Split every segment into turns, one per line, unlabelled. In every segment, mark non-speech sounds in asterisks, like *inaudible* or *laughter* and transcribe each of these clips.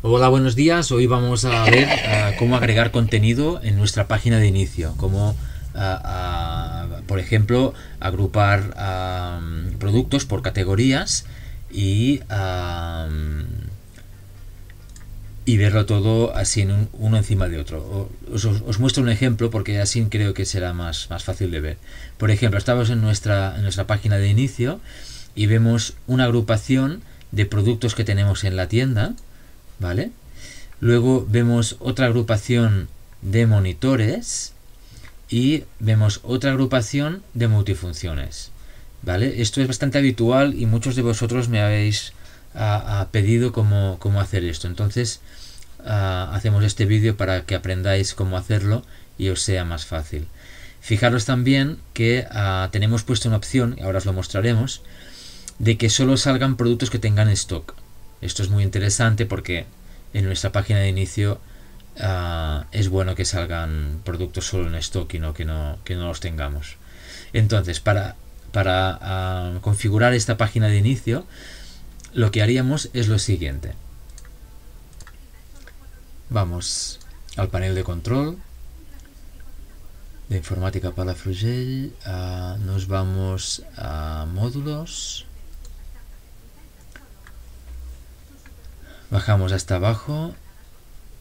Hola, buenos días. Hoy vamos a ver *laughs* eh, cómo agregar contenido en nuestra página de inicio, Como, eh, eh, por ejemplo, agrupar productos por categorías y, y verlo todo así en uno encima de otro. Os, muestro un ejemplo porque así creo que será más, fácil de ver. Por ejemplo, estamos en nuestra, en nuestra página de inicio y vemos una agrupación de productos que tenemos en la tienda ¿vale? Luego vemos otra agrupación de monitores y vemos otra agrupación de multifunciones, ¿vale? Esto es bastante habitual y muchos de vosotros me habéis ah, ah, pedido cómo, hacer esto. Entonces ah, hacemos este vídeo para que aprendáis cómo hacerlo y os sea más fácil. Fijaros también que tenemos puesto una opción, ahora os lo mostraremos, de que solo salgan productos que tengan stock. Esto es muy interesante porque en nuestra página de inicio ah, es bueno que salgan productos solo en stock y no que no, que no los tengamos. Entonces, para, ah, configurar esta página de inicio, lo que haríamos es lo siguiente. Vamos al panel de control de informática para frugel ah, nos vamos a módulos, Bajamos hasta abajo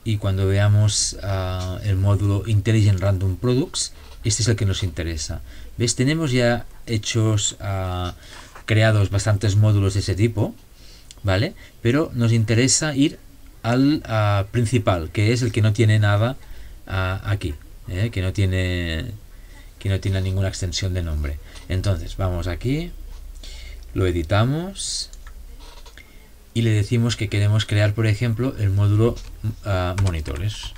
y cuando veamos ah, el módulo Intelligent Random Products, este es el que nos interesa. ¿Ves? Tenemos ya hechos, ah, creados bastantes módulos de ese tipo, ¿vale? Pero nos interesa ir al ah, principal, que es el que no tiene nada aquí, ¿eh? que no tiene que no tiene ninguna extensión de nombre. Entonces, vamos aquí, lo editamos y le decimos que queremos crear, por ejemplo, el módulo ah, monitores.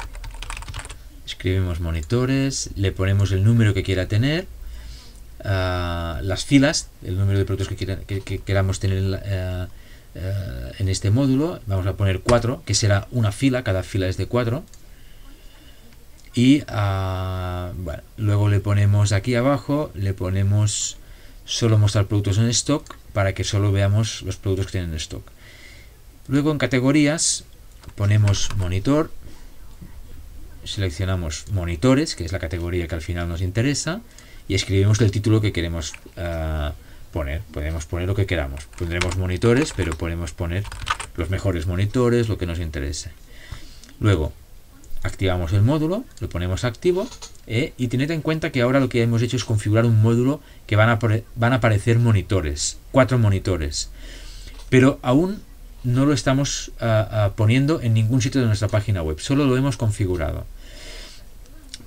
Escribimos monitores, le ponemos el número que quiera tener, ah, las filas, el número de productos que, queramos tener ah, en, este módulo. Vamos a poner 4, que será una fila, cada fila es de 4. Y luego le ponemos aquí abajo, le ponemos solo mostrar productos en stock para que solo veamos los productos que tienen en stock Luego en categorías ponemos monitor, seleccionamos monitores, que es la categoría que al final nos interesa, y escribimos el título que queremos ah, poner. Podemos poner lo que queramos. Pondremos monitores, pero podemos poner los mejores monitores, lo que nos interese. Luego activamos el módulo, lo ponemos activo eh, y tened en cuenta que ahora lo que hemos hecho es configurar un módulo que van a, van a aparecer monitores, cuatro monitores. Pero aún no lo estamos ah, ah, poniendo en ningún sitio de nuestra página web, solo lo hemos configurado.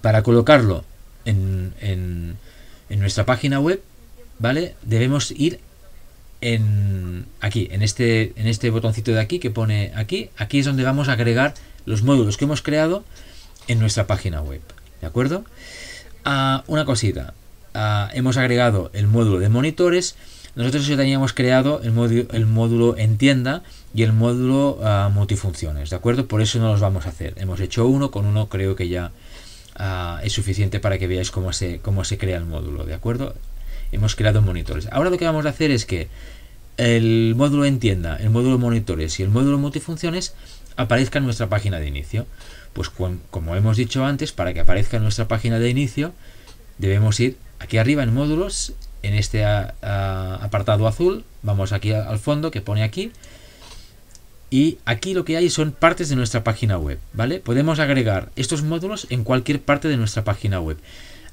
Para colocarlo en, nuestra página web, ¿vale? Debemos ir en aquí, en este, en este botoncito de aquí que pone aquí, aquí es donde vamos a agregar los módulos que hemos creado en nuestra página web, ¿de acuerdo? Ah, una cosita, hemos agregado el módulo de monitores, nosotros ya teníamos creado el módulo, Entienda y el módulo ah, Multifunciones, ¿de acuerdo? Por eso no los vamos a hacer. Hemos hecho uno, con uno creo que ya ah, es suficiente para que veáis cómo se, cómo se crea el módulo, ¿de acuerdo? Hemos creado monitores. Ahora lo que vamos a hacer es que el módulo Entienda, el módulo Monitores y el módulo Multifunciones aparezcan en nuestra página de inicio. Pues como hemos dicho antes, para que aparezca en nuestra página de inicio, debemos ir aquí arriba en módulos en este apartado azul, vamos aquí al fondo que pone aquí, y aquí lo que hay son partes de nuestra página web, ¿vale? Podemos agregar estos módulos en cualquier parte de nuestra página web.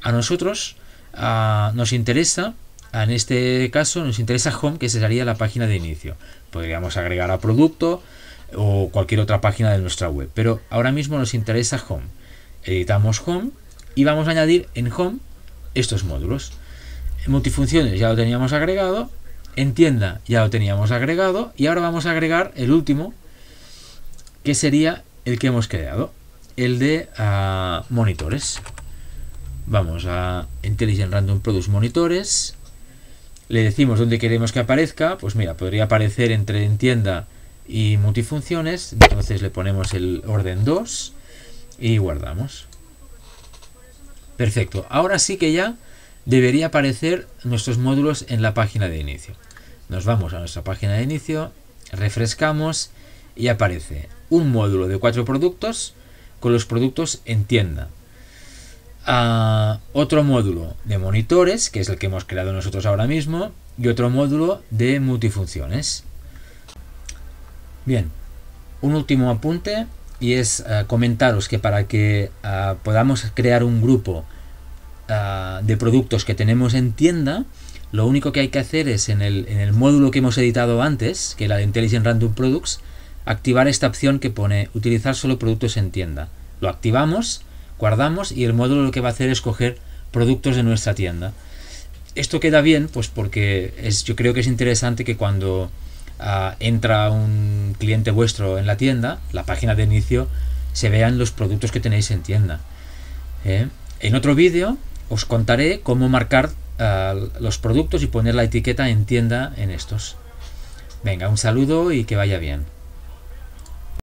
A nosotros nos interesa, en este caso nos interesa Home, que sería la página de inicio. Podríamos agregar a Producto o cualquier otra página de nuestra web, pero ahora mismo nos interesa Home. Editamos Home y vamos a añadir en Home estos módulos multifunciones ya lo teníamos agregado, en tienda ya lo teníamos agregado y ahora vamos a agregar el último, que sería el que hemos creado, el de ah, monitores. Vamos a Intelligent Random Produce Monitores, le decimos dónde queremos que aparezca, pues mira, podría aparecer entre en tienda y multifunciones, entonces le ponemos el orden 2 y guardamos. Perfecto, ahora sí que ya debería aparecer nuestros módulos en la página de inicio. Nos vamos a nuestra página de inicio, refrescamos y aparece un módulo de cuatro productos con los productos en tienda. Ah, otro módulo de monitores, que es el que hemos creado nosotros ahora mismo, y otro módulo de multifunciones. Bien, un último apunte y es ah, comentaros que para que ah, podamos crear un grupo Ah, de productos que tenemos en tienda, lo único que hay que hacer es en el, módulo que hemos editado antes, que la de Intelligent Random Products, activar esta opción que pone utilizar solo productos en tienda. Lo activamos, guardamos y el módulo lo que va a hacer es coger productos de nuestra tienda. Esto queda bien, pues porque yo creo que es interesante que cuando ah, entra un cliente vuestro en la tienda, la página de inicio, se vean los productos que tenéis en tienda. ¿eh? En otro vídeo os contaré cómo marcar eh, los productos y poner la etiqueta en tienda en estos. Venga, un saludo y que vaya bien.